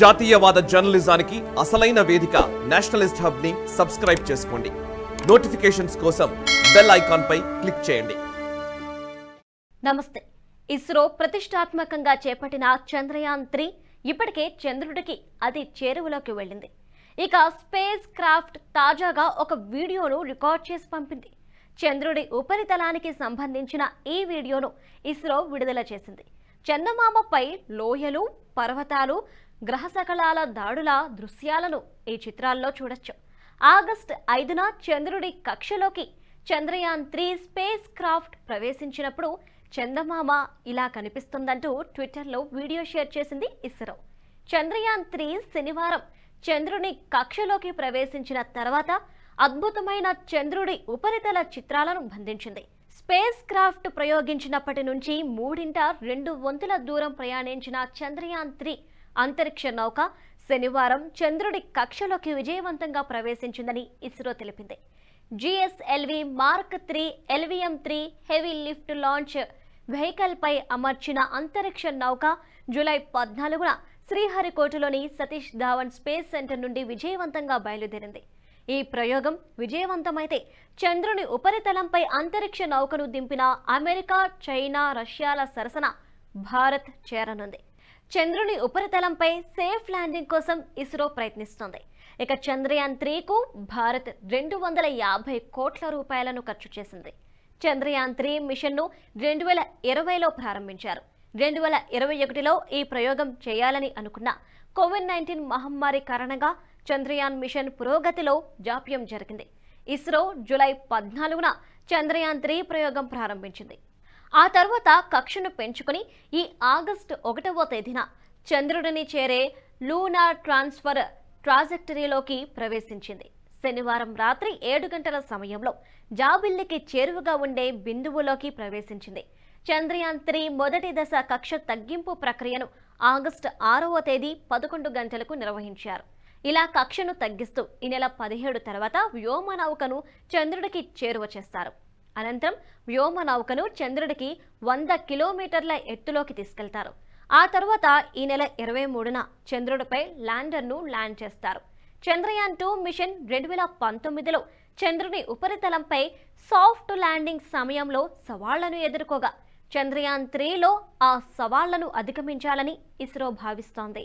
జాతీయవాద జర్నలిజానికి అసలైన వేదిక నేషనలిస్ట్ హబ్ ని సబ్స్క్రైబ్ చేసుకోండి నోటిఫికేషన్స్ కోసం బెల్ ఐకాన్ పై క్లిక్ చేయండి నమస్తే ఇస్రో ప్రతిష్టాత్మకంగా చేపట్టిన చంద్రయాన్ త్రీ ఇప్పటికే చంద్రుడికి అది చేరువలోకి వెళ్ళింది ఇక స్పేస్ క్రాఫ్ట్ తాజాగా ఒక వీడియోను రికార్డ్ చేసి పంపింది చంద్రుడి ఉపరితలానికి సంబంధించిన ఈ వీడియోను ఇస్రో విడుదల చేసింది చందమామపై లోయలు పర్వతాలు గ్రహ సకలాల దాడుల దృశ్యాలను ఈ చిత్రాల్లో చూడొచ్చు ఆగస్ట్ ఐదున చంద్రుడి కక్షలోకి చంద్రయాన్ త్రీ స్పేస్ క్రాఫ్ట్ ప్రవేశించినప్పుడు చందమామ ఇలా కనిపిస్తుందంటూ ట్విట్టర్లో వీడియో షేర్ చేసింది ఇస్రో చంద్రయాన్ త్రీ శనివారం చంద్రుని కక్షలోకి ప్రవేశించిన తర్వాత అద్భుతమైన చంద్రుడి ఉపరితల చిత్రాలను బంధించింది స్పేస్ క్రాఫ్ట్ ప్రయోగించినప్పటి నుంచి మూడింట రెండు వంతుల దూరం ప్రయాణించిన చంద్రయాన్ త్రీ అంతరిక్ష నౌక శనివారం చంద్రుడి కక్షలోకి విజయవంతంగా ప్రవేశించిందని ఇస్రో తెలిపింది GSLV mark three LVM three heavy lift launch వెహికల్పై అమర్చిన అంతరిక్ష నౌక జూలై పద్నాలుగున శ్రీహరికోటలోని సతీష్ ధావన్ స్పేస్ సెంటర్ నుండి విజయవంతంగా బయలుదేరింది ఈ ప్రయోగం విజయవంతమైతే చంద్రుని ఉపరితలంపై అంతరిక్ష నౌకను దింపిన అమెరికా చైనా రష్యాల సరసన భారత్ చేరనుంది చంద్రుని ఉపరితలంపై సేఫ్ ల్యాండింగ్ కోసం ఇస్రో ప్రయత్నిస్తోంది ఇక చంద్రయాన్ త్రీకు భారత్ రెండు వందల యాభై కోట్ల రూపాయలను ఖర్చు చేసింది చంద్రయాన్ త్రీ మిషన్ను రెండు వేల ఇరవైలో ప్రారంభించారు రెండు వేల ఇరవై ఒకటిలో ఈ ప్రయోగం చేయాలని అనుకున్న కోవిడ్ నైన్టీన్ మహమ్మారి కారణంగా చంద్రయాన్ మిషన్ పురోగతిలో జాప్యం జరిగింది ఇస్రో జులై పద్నాలుగున చంద్రయాన్ త్రీ ప్రయోగం ప్రారంభించింది ఆ తర్వాత కక్షను పెంచుకుని ఈ ఆగస్టు ఒకటవ తేదీన చంద్రుడిని చేరే లూనార్ ట్రాన్స్ఫర్ ట్రాజెక్టరీలోకి ప్రవేశించింది శనివారం రాత్రి ఏడు గంటల సమయంలో జాబిల్లికి చేరువగా ఉండే బిందువులోకి ప్రవేశించింది చంద్రయాన్ త్రీ మొదటి దశ కక్ష తగ్గింపు ప్రక్రియను ఆగస్టు ఆరవ తేదీ పదకొండు గంటలకు నిర్వహించారు ఇలా కక్షను తగ్గిస్తూ ఈ నెల పదిహేడు తర్వాత వ్యోమనౌకను చంద్రుడికి చేరువ చేస్తారు అనంతరం వ్యోమ నౌకను చంద్రుడికి వంద కిలోమీటర్ల ఎత్తులోకి తీసుకెళ్తారు ఆ తర్వాత ఈ నెల ఇరవై మూడున చంద్రుడిపై ల్యాండర్ను ల్యాండ్ చేస్తారు చంద్రయాన్ టూ మిషన్ రెండు వేల పంతొమ్మిదిలో చంద్రుని ఉపరితలంపై సాఫ్ట్ ల్యాండింగ్ సమయంలో సవాళ్లను ఎదుర్కోగా చంద్రయాన్ త్రీలో ఆ సవాళ్లను అధిగమించాలని ఇస్రో భావిస్తోంది